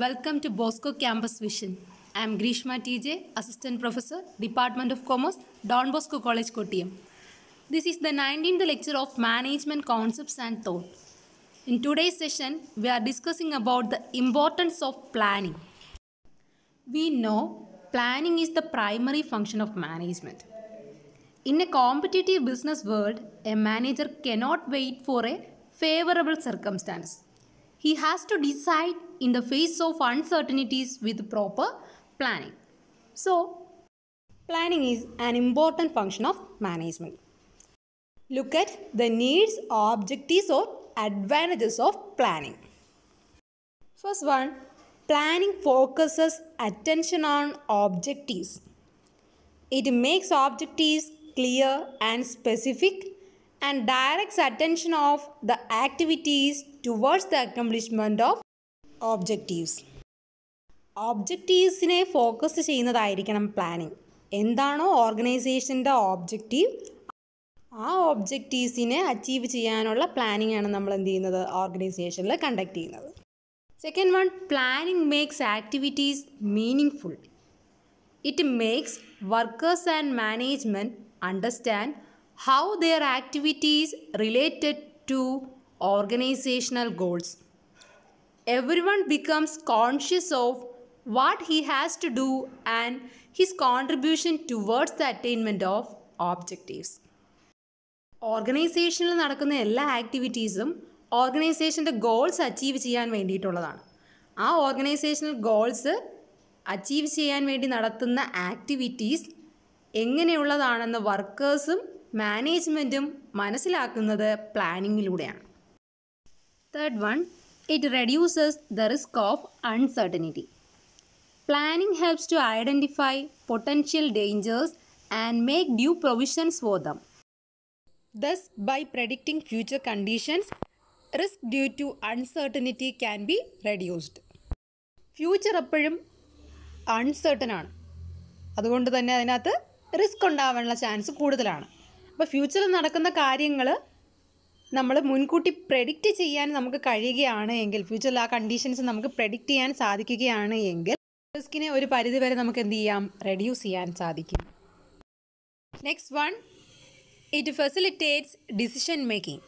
Welcome to Bosco Campus Vision. I am Grishma TJ, Assistant Professor, Department of Commerce, Don Bosco College, Kottayam. This is the 19th lecture of Management Concepts and Thought. In today's session, we are discussing about the importance of planning. We know planning is the primary function of management. In a competitive business world, a manager cannot wait for a favorable circumstance he has to decide in the face of uncertainties with proper planning. So, planning is an important function of management. Look at the needs, objectives or advantages of planning. First one, planning focuses attention on objectives. It makes objectives clear and specific and directs attention of the activities towards the accomplishment of objectives. ഒബ്ജക്റ്റീവ്സിനെ focus ചെയ്യുന്നതായിരിക്കണം planning എന്താണോ ഓർഗനൈസേഷൻ്റെ objective ആ ഒബ്ജക്റ്റീവ്സിനെ achieve ചെയ്യാനുള്ള planning ആണ് നമ്മൾ എന്ത് ചെയ്യുന്നത് ഓർഗനൈസേഷനിൽ കണ്ടക്ട് ചെയ്യുന്നത് second one planning makes activities meaningful it makes workers and management understand how their activities related to organizational goals. Everyone becomes conscious of what he has to do and his contribution towards the attainment of objectives. ഓർഗനൈസേഷനിൽ നടക്കുന്ന എല്ലാ ആക്ടിവിറ്റീസും ഓർഗനൈസേഷൻ്റെ goals achieve ചെയ്യാൻ വേണ്ടിയിട്ടുള്ളതാണ് ആ organisational goals achieve ചെയ്യാൻ വേണ്ടി നടത്തുന്ന ആക്ടിവിറ്റീസ് എങ്ങനെയുള്ളതാണെന്ന് വർക്കേഴ്സും മാനേജ്മെൻറ്റും മനസ്സിലാക്കുന്നത് പ്ലാനിങ്ങിലൂടെയാണ് third one it reduces the risk of uncertainty planning helps to identify potential dangers and make due provisions for them thus by predicting future conditions risk due to uncertainty can be reduced future എപ്പോഴും uncertain ആണ് അതുകൊണ്ട് തന്നെ അതിനകത്ത് risk ഉണ്ടാവാനുള്ള chance കൂടുതലാണ് അപ്പോൾ ഫ്യൂച്ചറിൽ നടക്കുന്ന കാര്യങ്ങൾ നമ്മൾ മുൻകൂട്ടി പ്രെഡിക്റ്റ് ചെയ്യാൻ നമുക്ക് കഴിയുകയാണ് എങ്കിൽ ഫ്യൂച്ചറിൽ ആ കണ്ടീഷൻസ് നമുക്ക് പ്രെഡിക്റ്റ് ചെയ്യാൻ സാധിക്കുകയാണ് എങ്കിൽ റിസ്കിനെ ഒരു പരിധിവരെ നമുക്ക് എന്ത് ചെയ്യാം റെഡ്യൂസ് ചെയ്യാൻ സാധിക്കും next one it facilitates decision making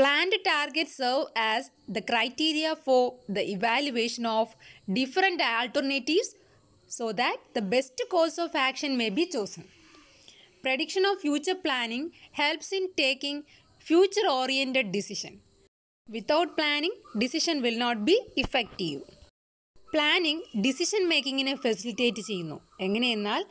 planned target serve as the criteria for the evaluation of different alternatives so that the best course of action may be chosen prediction of future planning helps in taking future oriented decision. Without planning, decision will not be effective. Planning decision മേക്കിങ്ങിനെ facilitate ചെയ്യുന്നു എങ്ങനെയെന്നാൽ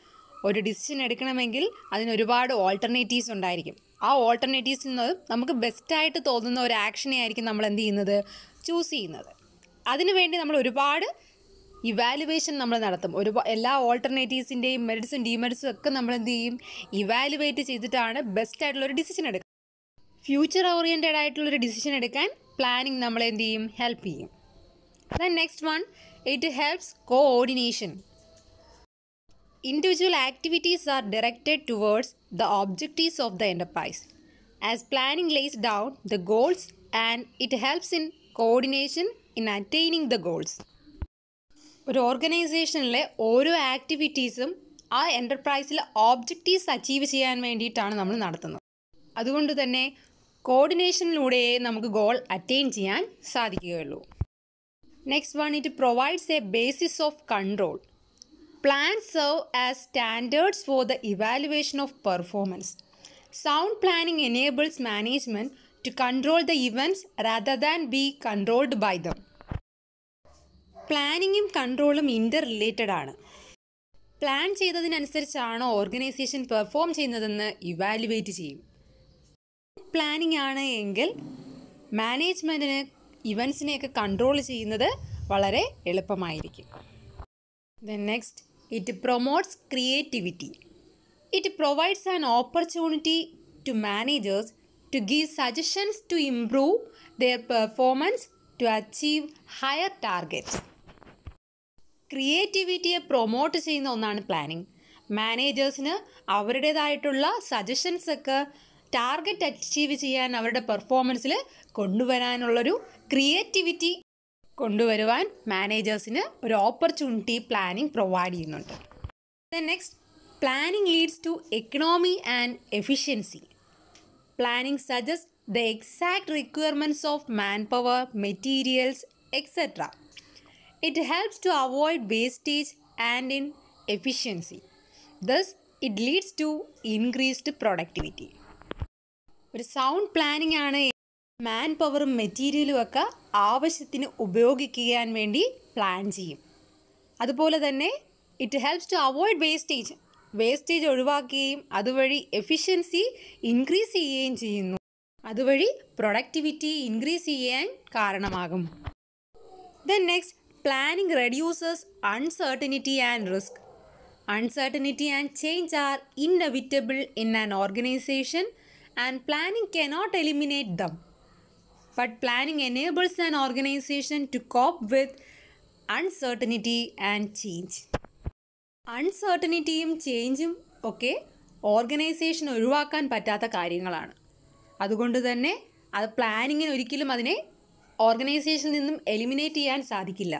ഒരു decision എടുക്കണമെങ്കിൽ അതിന് ഒരുപാട് alternatives ഉണ്ടായിരിക്കും ആ ഓൾട്ടർനേറ്റീവ്സിൽ നിന്ന് നമുക്ക് ബെസ്റ്റായിട്ട് തോന്നുന്ന ഒരു ആക്ഷനെ ആയിരിക്കും നമ്മൾ എന്ത് ചെയ്യുന്നത് ചൂസ് ചെയ്യുന്നത് അതിനുവേണ്ടി നമ്മൾ ഒരുപാട് ഇവാലുവേഷൻ നമ്മൾ നടത്തും ഒരു എല്ലാ ഓൾട്ടർനേറ്റീവ്സിൻ്റെയും മെറിറ്റ്സും ഡിമെറിറ്റ്സും ഒക്കെ നമ്മൾ എന്ത് ചെയ്യും ഇവാലുവേറ്റ് ചെയ്തിട്ടാണ് ബെസ്റ്റ് ആയിട്ടുള്ള ഒരു ഡിസിഷൻ എടുക്കുക ഫ്യൂച്ചർ ഓറിയൻറ്റഡ് ആയിട്ടുള്ളൊരു ഡിസിഷൻ എടുക്കാൻ പ്ലാനിങ് നമ്മൾ എന്ത് ചെയ്യും ഹെൽപ്പ് ചെയ്യും then next one it helps coordination individual activities are directed towards the objectives of the enterprise as planning lays down the goals and it helps in coordination in attaining the goals ഒരു ഓർഗനൈസേഷനിലെ ഓരോ ആക്ടിവിറ്റീസും ആ എൻ്റർപ്രൈസിലെ objectives achieve ചെയ്യാൻ വേണ്ടിയിട്ടാണ് നമ്മൾ നടത്തുന്നത് അതുകൊണ്ട് തന്നെ കോർഡിനേഷനിലൂടെയേ നമുക്ക് ഗോൾ അറ്റൈൻ ചെയ്യാൻ സാധിക്കുകയുള്ളൂ next one it provides a basis of control plan serve as standards for the evaluation of performance sound planning enables management to control the events rather than be controlled by them പ്ലാനിങ്ങും കൺട്രോളും interrelated ആണ് plan ചെയ്തതിനനുസരിച്ചാണോ organisation perform ചെയ്യുന്നതെന്ന് evaluate ചെയ്യും planning ആണ് എങ്കിൽ മാനേജ്മെൻറ്റിന് ഇവൻസിനെയൊക്കെ കൺട്രോൾ ചെയ്യുന്നത് വളരെ എളുപ്പമായിരിക്കും then next it promotes creativity it provides an opportunity to managers to give suggestions to improve their performance to achieve higher targets ക്രിയേറ്റിവിറ്റിയെ പ്രൊമോട്ട് ചെയ്യുന്ന ഒന്നാണ് പ്ലാനിങ് മാനേജേഴ്സിന് അവരുടേതായിട്ടുള്ള സജഷൻസ് ടാർഗറ്റ് അച്ചീവ് ചെയ്യാൻ അവരുടെ പെർഫോമൻസിൽ കൊണ്ടുവരാനുള്ളൊരു ക്രിയേറ്റിവിറ്റി കൊണ്ടുവരുവാൻ മാനേജേഴ്സിന് ഒരു ഓപ്പർച്യൂണിറ്റി പ്ലാനിങ് പ്രൊവൈഡ് ചെയ്യുന്നുണ്ട് next planning leads to economy and efficiency planning suggest the exact requirements of manpower materials etcetera It helps to avoid wastage and in efficiency. Thus, it leads to increased productivity. ഒരു sound planning ആണ് മാൻ പവറും മെറ്റീരിയലും ഒക്കെ ആവശ്യത്തിന് ഉപയോഗിക്കാൻ വേണ്ടി plan ചെയ്യും അതുപോലെ തന്നെ it helps to avoid wastage wastage ഒഴിവാക്കുകയും അതുവഴി എഫിഷ്യൻസി ഇൻക്രീസ് ചെയ്യുകയും ചെയ്യുന്നു അതുവഴി പ്രൊഡക്ടിവിറ്റി ഇൻക്രീസ് ചെയ്യാൻ കാരണമാകും then next planning reduces uncertainty and risk uncertainty and change are inevitable in an organisation and planning cannot eliminate them but planning enables an organisation to cope with uncertainty and change അൺസെർട്ടനിറ്റിയും ചേഞ്ചും ഒക്കെ organisation ഒഴിവാക്കാൻ പറ്റാത്ത കാര്യങ്ങളാണ് അതുകൊണ്ട് തന്നെ അത് പ്ലാനിങ്ങിന് ഒരിക്കലും അതിനെ ഓർഗനൈസേഷനിൽ നിന്നും എലിമിനേറ്റ് ചെയ്യാൻ സാധിക്കില്ല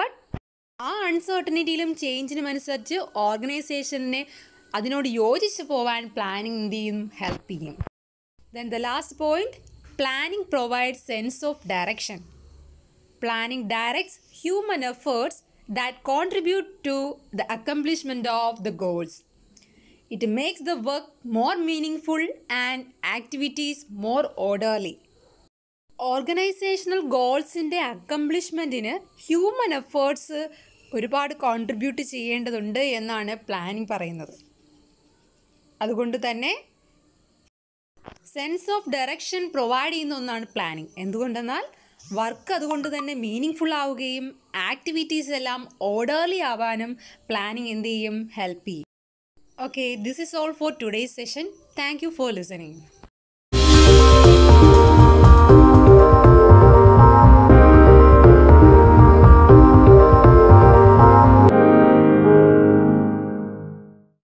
ബട്ട് ആ അൺസർട്ടനിറ്റിയിലും ചേഞ്ചിനും അനുസരിച്ച് ഓർഗനൈസേഷനെ അതിനോട് യോജിച്ച് പോവാൻ പ്ലാനിങ് എന്ത് ചെയ്യും ഹെൽപ്പ് ചെയ്യും then the last point planning provide sense of direction planning directs human efforts that contribute to the the of the goals it makes the work more meaningful and activities more orderly organisational ഗോൾസിൻ്റെ അക്കംപ്ലിഷ്മെൻറ്റിന് human efforts ഒരുപാട് contribute ചെയ്യേണ്ടതുണ്ട് എന്നാണ് planning പറയുന്നത് അതുകൊണ്ട് തന്നെ sense of direction provide ചെയ്യുന്ന ഒന്നാണ് പ്ലാനിങ് എന്തുകൊണ്ടെന്നാൽ വർക്ക് അതുകൊണ്ട് തന്നെ മീനിങ് ഫുൾ ആവുകയും ആക്ടിവിറ്റീസ് എല്ലാം ഓർഡർലി ആവാനും പ്ലാനിങ് എന്ത് ചെയ്യും ഹെൽപ്പ് ചെയ്യും okay this is all for today's session thank you for listening